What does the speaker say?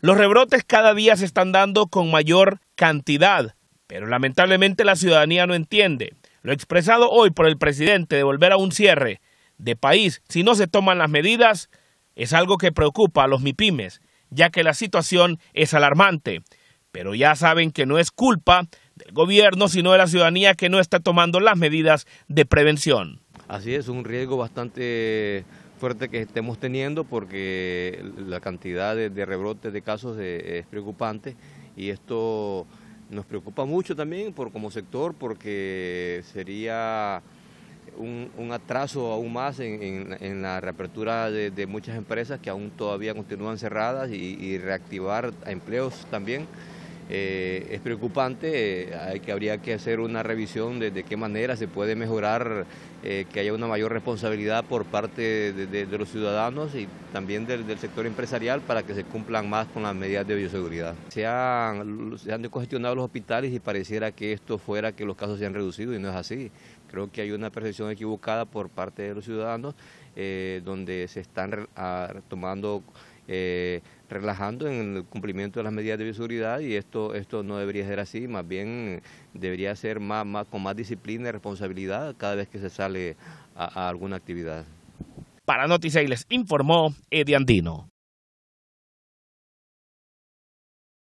Los rebrotes cada día se están dando con mayor cantidad, pero lamentablemente la ciudadanía no entiende. Lo expresado hoy por el presidente de volver a un cierre de país si no se toman las medidas es algo que preocupa a los MIPIMES, ya que la situación es alarmante. Pero ya saben que no es culpa del gobierno, sino de la ciudadanía que no está tomando las medidas de prevención. Así es, un riesgo bastante fuerte que estemos teniendo porque la cantidad de, rebrotes de casos es preocupante y esto nos preocupa mucho también por, como sector porque sería un, atraso aún más en, la reapertura de, muchas empresas que aún todavía continúan cerradas y, y reactivar empleos también. Eh, es preocupante, eh, que, habría que hacer una revisión de, qué manera se puede mejorar eh, que haya una mayor responsabilidad por parte de, los ciudadanos y también del, sector empresarial para que se cumplan más con las medidas de bioseguridad. Se han, se los hospitales y pareciera que esto fuera que los casos se han reducido y no es así. Creo que hay una percepción equivocada por parte de los ciudadanos donde se están ah, tomando eh, relajando en el cumplimiento de las medidas de bioseguridad y esto, esto no debería ser así, más bien debería ser más, más, con más disciplina y responsabilidad cada vez que se sale a, alguna actividad. Para Noticias les informó Eddie Andino.